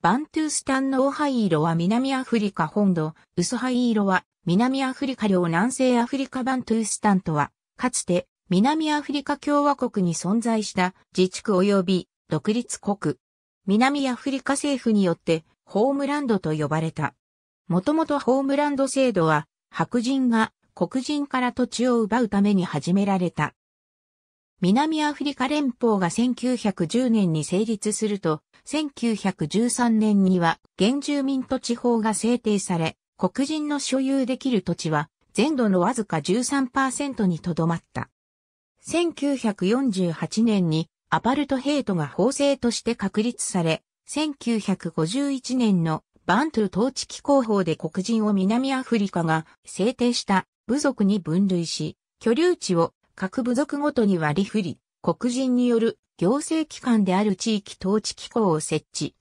バントゥースタンのオハイ色は南アフリカ本土、ウソハイ色は南アフリカ領南西アフリカバントゥースタンとは、かつて南アフリカ共和国に存在した自治区及び独立国。南アフリカ政府によってホームランドと呼ばれた。もともとホームランド制度は白人が黒人から土地を奪うために始められた南アフリカ連邦が1910年に成立すると、1913年には原住民土地法が制定され、黒人の所有できる土地は全土のわずか13%にとどまった。1948年にアパルトヘイトが法制として確立され、1951年のバントゥ統治機構法で黒人を南アフリカが制定した部族に分類し、居留地を各部族ごとに割り振り、黒人による行政機関である地域統治機構を設置。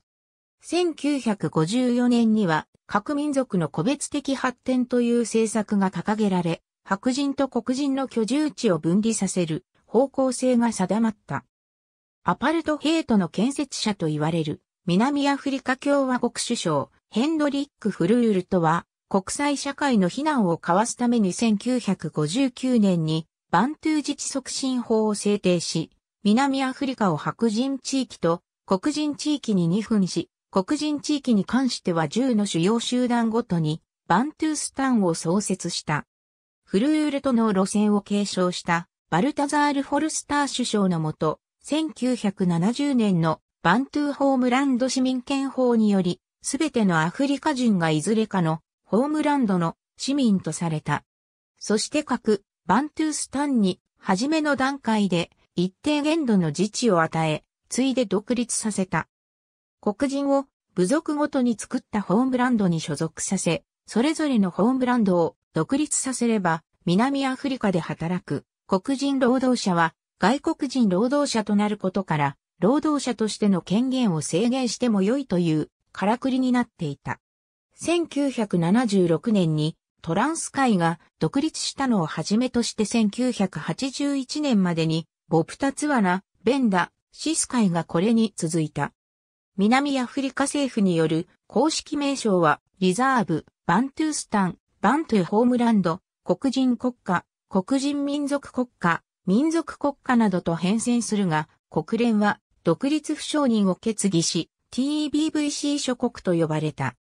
1954年には各民族の個別的発展という政策が掲げられ、白人と黒人の居住地を分離させる方向性が定まった。アパルトヘイトの建設者と言われる南アフリカ共和国首相ヘンドリック・フルールとは国際社会の非難を交わすために1959年にバントゥー自治促進法を制定し、南アフリカを白人地域と黒人地域に2分し、黒人地域に関しては10の主要集団ごとにバントゥースタンを創設した。フルーレとの路線を継承したバルタザール・フォルスター首相のもと、1970年のバントゥーホームランド市民権法により、すべてのアフリカ人がいずれかのホームランドの市民とされた。そして各バントゥースタンに、初めの段階で、一定限度の自治を与え、ついで独立させた。黒人を部族ごとに作ったホームブランドに所属させ、それぞれのホームブランドを独立させれば、南アフリカで働く黒人労働者は外国人労働者となることから、労働者としての権限を制限しても良いというからくりになっていた。1976年にトランス会が独立したのをはじめとして1981年までに、ボプタツワナ、ベンダ、シス会がこれに続いた。南アフリカ政府による公式名称は、リザーブ、バントゥースタン、バントゥホームランド、黒人国家、黒人民族国家、民族国家などと変遷するが、国連は独立不承認を決議し、TEBVC 諸国と呼ばれた。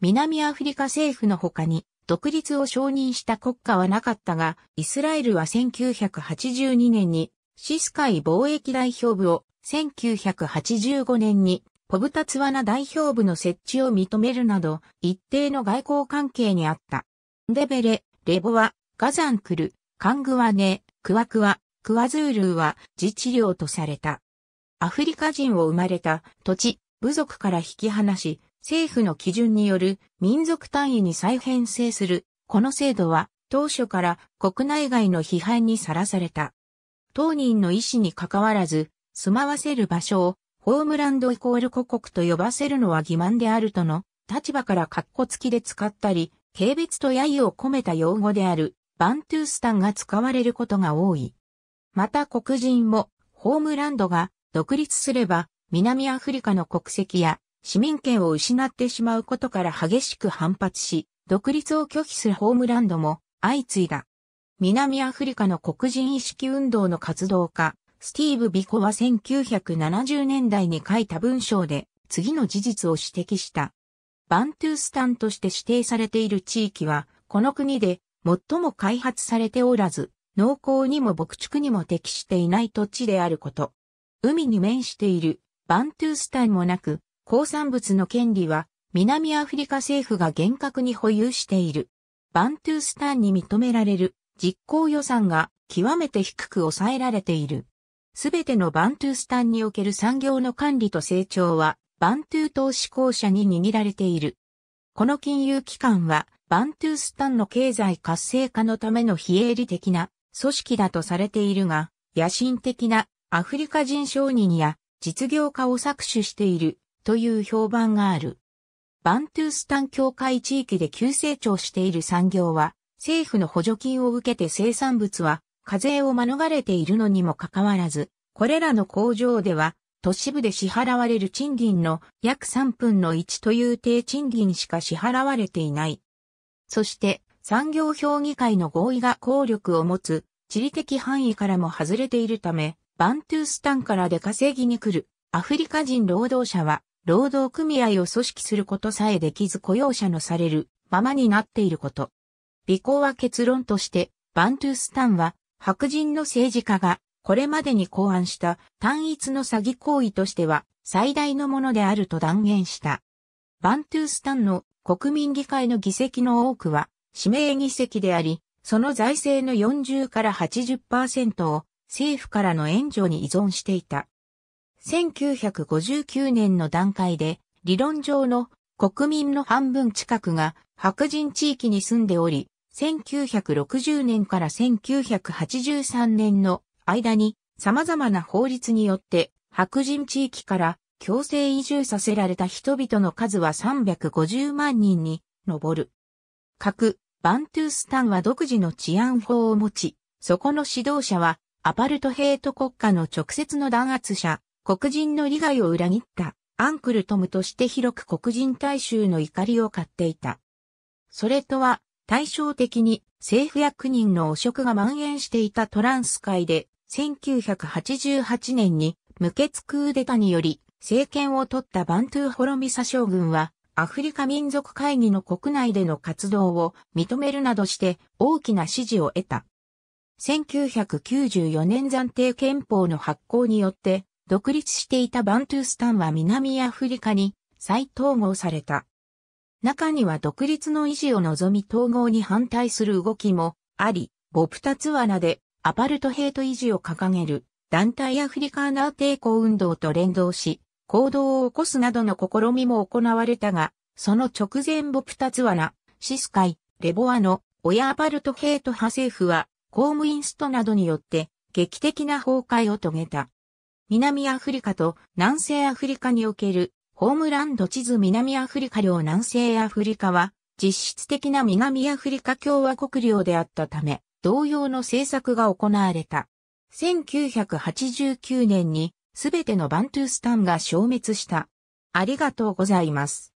南アフリカ政府の他に、独立を承認した国家はなかったが、イスラエルは1982年にシスカイ貿易代表部を、1985年にポブタツワナ代表部の設置を認めるなど、一定の外交関係にあった。デベレ、レボワ、ガザンクル、カングワネ、クワクワ、クワズールーは自治領とされた。アフリカ人を生まれた土地、部族から引き離し、政府の基準による民族単位に再編成する、この制度は当初から国内外の批判にさらされた。当人の意思に関わらず、住まわせる場所をホームランドイコール故国と呼ばせるのは欺瞞であるとの立場からカッコ付きで使ったり、軽蔑と揶揄を込めた用語であるバントゥースタンが使われることが多い。また黒人もホームランドが独立すれば南アフリカの国籍や市民権を失ってしまうことから激しく反発し、独立を拒否するホームランドも相次いだ。南アフリカの黒人意識運動の活動家、スティーブ・ビコは1970年代に書いた文章で次の事実を指摘した。バントゥースタンとして指定されている地域は、この国で最も開発されておらず、農耕にも牧畜にも適していない土地であること。海に面しているバントゥースタンもなく、鉱産物の権利は南アフリカ政府が厳格に保有している。バントゥースタンに認められる実行予算が極めて低く抑えられている。すべてのバントゥースタンにおける産業の管理と成長はバントゥー投資公社に握られている。この金融機関はバントゥースタンの経済活性化のための非営利的な組織だとされているが、野心的なアフリカ人商人や実業家を搾取しているという評判がある。バントゥースタン境界地域で急成長している産業は、政府の補助金を受けて生産物は課税を免れているのにもかかわらず、これらの工場では都市部で支払われる賃金の約3分の1という低賃金しか支払われていない。そして産業評議会の合意が効力を持つ地理的範囲からも外れているため、バントゥースタンから出稼ぎに来るアフリカ人労働者は労働組合を組織することさえできず雇用者のされるままになっていること。微行は結論として、バントゥースタンは白人の政治家がこれまでに考案した単一の詐欺行為としては最大のものであると断言した。バントゥースタンの国民議会の議席の多くは指名議席であり、その財政の40から80%を政府からの援助に依存していた。1959年の段階で、理論上の国民の半分近くが白人地域に住んでおり、1960年から1983年の間に様々な法律によって白人地域から強制移住させられた人々の数は350万人に上る。各バントゥースタンは独自の治安法を持ち、そこの指導者はアパルトヘイト国家の直接の弾圧者黒人の利害を裏切ったアンクルトムとして広く黒人大衆の怒りを買っていた。それとは対照的に政府役人の汚職が蔓延していたトランス界で1988年に無血クーデタにより政権を取ったバントゥーホロミサ将軍はアフリカ民族会議の国内での活動を認めるなどして大きな支持を得た。1994年暫定憲法の発行によって独立していたバントゥースタンは南アフリカに再統合された。中には独立の維持を望み統合に反対する動きもあり、ボプタツワナでアパルトヘイト維持を掲げる団体アフリカーナー抵抗運動と連動し、行動を起こすなどの試みも行われたが、その直前ボプタツワナ、シスカイ、レボアの親アパルトヘイト派政府は公務員ストなどによって劇的な崩壊を遂げた。南アフリカと南西アフリカにおけるホームランド地図南アフリカ領南西アフリカは実質的な南アフリカ共和国領であったため同様の政策が行われた。1989年にすべてのバントゥースタンが消滅した。ありがとうございます。